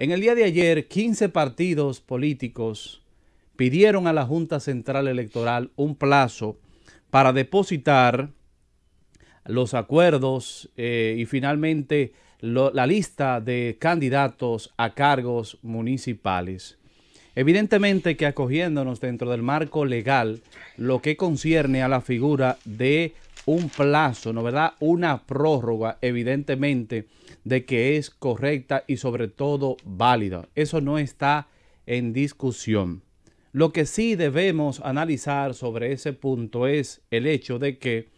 En el día de ayer, 15 partidos políticos pidieron a la Junta Central Electoral un plazo para depositar los acuerdos eh, y finalmente la lista de candidatos a cargos municipales. Evidentemente que acogiéndonos dentro del marco legal lo que concierne a la figura de un plazo, ¿no verdad? Una prórroga, evidentemente, de que es correcta y sobre todo válida. Eso no está en discusión. Lo que sí debemos analizar sobre ese punto es el hecho de que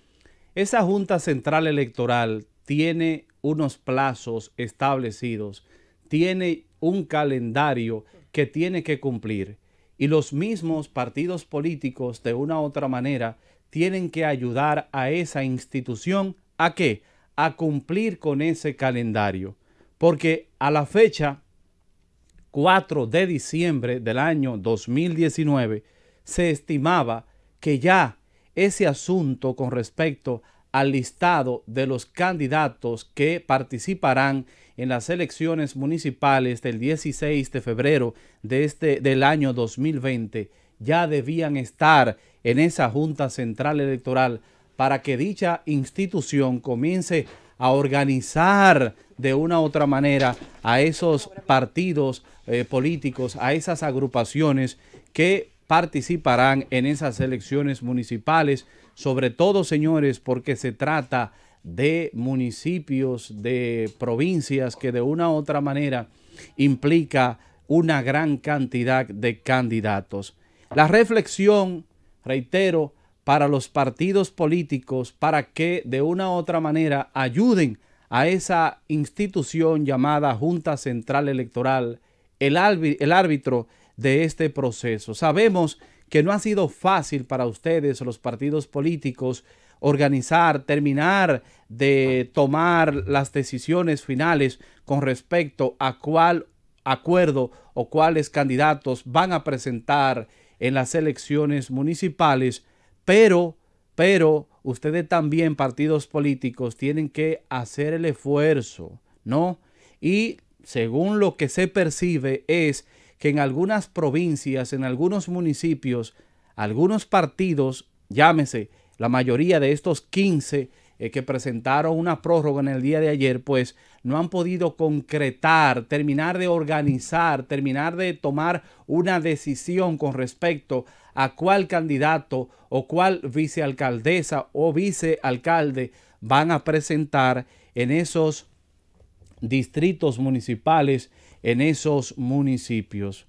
esa Junta Central Electoral tiene unos plazos establecidos, tiene un calendario que tiene que cumplir y los mismos partidos políticos de una u otra manera tienen que ayudar a esa institución a qué? A cumplir con ese calendario. Porque a la fecha 4 de diciembre del año 2019 se estimaba que ya ese asunto con respecto al listado de los candidatos que participarán en las elecciones municipales del 16 de febrero de este, del año 2020 ya debían estar en esa Junta Central Electoral para que dicha institución comience a organizar de una u otra manera a esos partidos eh, políticos, a esas agrupaciones que participarán en esas elecciones municipales, sobre todo, señores, porque se trata de municipios, de provincias que de una u otra manera implica una gran cantidad de candidatos. La reflexión reitero, para los partidos políticos para que de una u otra manera ayuden a esa institución llamada Junta Central Electoral, el, el árbitro de este proceso. Sabemos que no ha sido fácil para ustedes, los partidos políticos, organizar, terminar de tomar las decisiones finales con respecto a cuál acuerdo o cuáles candidatos van a presentar en las elecciones municipales, pero, pero ustedes también, partidos políticos, tienen que hacer el esfuerzo, ¿no? Y según lo que se percibe es que en algunas provincias, en algunos municipios, algunos partidos, llámese la mayoría de estos 15 eh, que presentaron una prórroga en el día de ayer, pues no han podido concretar, terminar de organizar, terminar de tomar una decisión con respecto a cuál candidato o cuál vicealcaldesa o vicealcalde van a presentar en esos distritos municipales, en esos municipios.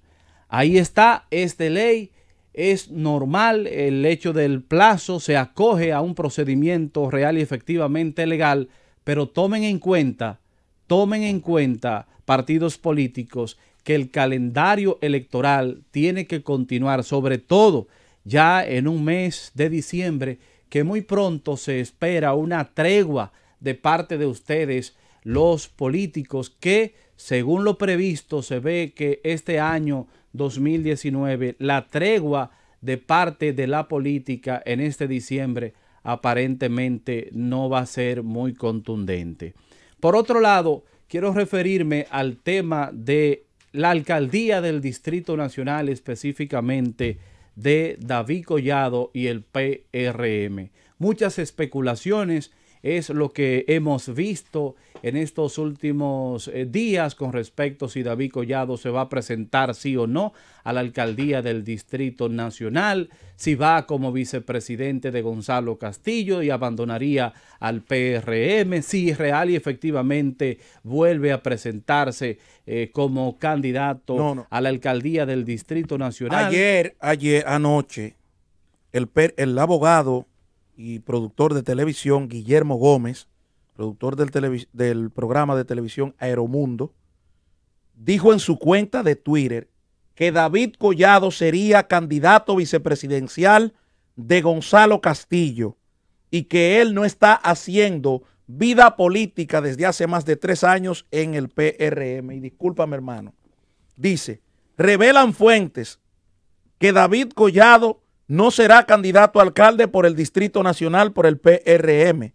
Ahí está, esta ley es normal, el hecho del plazo se acoge a un procedimiento real y efectivamente legal, pero tomen en cuenta tomen en cuenta partidos políticos que el calendario electoral tiene que continuar, sobre todo ya en un mes de diciembre, que muy pronto se espera una tregua de parte de ustedes, los políticos, que según lo previsto se ve que este año 2019 la tregua de parte de la política en este diciembre aparentemente no va a ser muy contundente. Por otro lado, quiero referirme al tema de la alcaldía del Distrito Nacional, específicamente de David Collado y el PRM. Muchas especulaciones es lo que hemos visto en estos últimos eh, días con respecto a si David Collado se va a presentar sí o no a la alcaldía del Distrito Nacional, si va como vicepresidente de Gonzalo Castillo y abandonaría al PRM, si real y efectivamente vuelve a presentarse eh, como candidato a la alcaldía del Distrito Nacional. Ayer, ayer, anoche, el, el abogado y productor de televisión Guillermo Gómez, productor del, del programa de televisión Aeromundo, dijo en su cuenta de Twitter que David Collado sería candidato vicepresidencial de Gonzalo Castillo y que él no está haciendo vida política desde hace más de tres años en el PRM. Y discúlpame hermano, dice, revelan fuentes que David Collado no será candidato a alcalde por el Distrito Nacional por el PRM,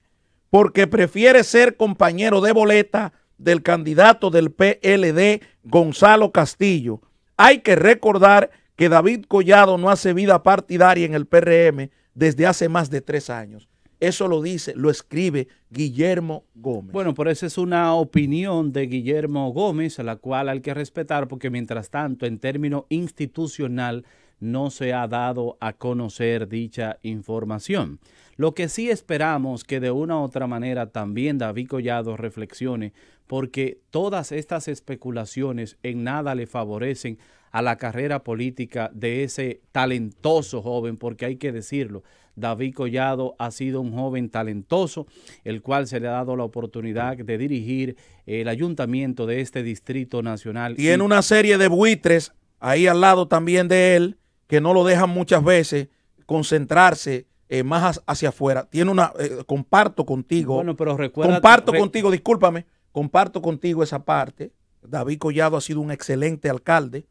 porque prefiere ser compañero de boleta del candidato del PLD, Gonzalo Castillo. Hay que recordar que David Collado no hace vida partidaria en el PRM desde hace más de tres años. Eso lo dice, lo escribe Guillermo Gómez. Bueno, pero esa es una opinión de Guillermo Gómez, a la cual hay que respetar, porque mientras tanto, en términos institucional, no se ha dado a conocer dicha información. Lo que sí esperamos que de una u otra manera también David Collado reflexione, porque todas estas especulaciones en nada le favorecen a la carrera política de ese talentoso joven, porque hay que decirlo, David Collado ha sido un joven talentoso, el cual se le ha dado la oportunidad de dirigir el ayuntamiento de este distrito nacional. Y en una serie de buitres ahí al lado también de él, que no lo dejan muchas veces concentrarse eh, más hacia afuera. una, eh, comparto contigo. Bueno, pero recuerda. Comparto contigo, discúlpame, comparto contigo esa parte. David Collado ha sido un excelente alcalde,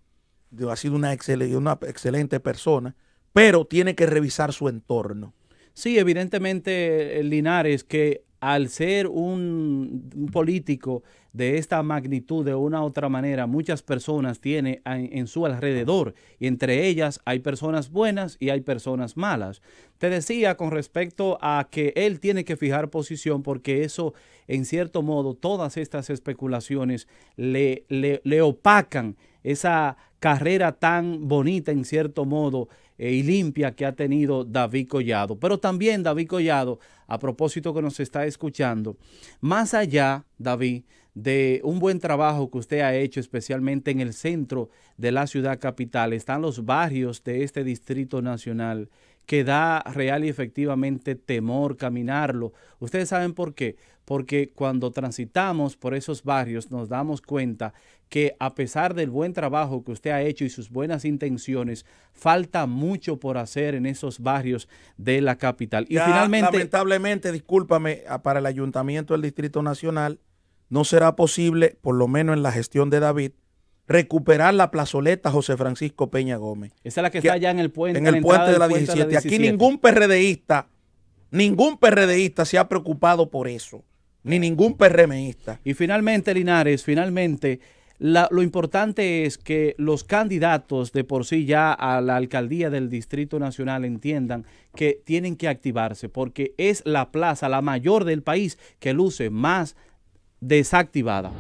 ha sido una, excelente persona, pero tiene que revisar su entorno. Sí, evidentemente, eh, Linares, que al ser un político de esta magnitud de una u otra manera muchas personas tiene en, su alrededor y entre ellas hay personas buenas y hay personas malas. Te decía con respecto a que él tiene que fijar posición porque eso en cierto modo todas estas especulaciones le, le opacan esa carrera tan bonita en cierto modo eh, y limpia que ha tenido David Collado. Pero también David Collado, a propósito que nos está escuchando, más allá, David, de un buen trabajo que usted ha hecho, especialmente en el centro de la ciudad capital, están los barrios de este Distrito Nacional que da real y efectivamente temor caminarlo. Ustedes saben por qué. Porque cuando transitamos por esos barrios nos damos cuenta que a pesar del buen trabajo que usted ha hecho y sus buenas intenciones, falta mucho por hacer en esos barrios de la capital. Y finalmente... Lamentablemente, discúlpame, para el ayuntamiento del Distrito Nacional no será posible, por lo menos en la gestión de David, recuperar la plazoleta José Francisco Peña Gómez. Esa es la que, está allá en el puente. En de la, 17. Aquí ningún PRDista, ningún PRDista se ha preocupado por eso, ni ningún PRMista. Y finalmente, Linares, finalmente, lo importante es que los candidatos de por sí ya a la alcaldía del Distrito Nacional entiendan que tienen que activarse, porque es la plaza, la mayor del país, que luce más desactivada.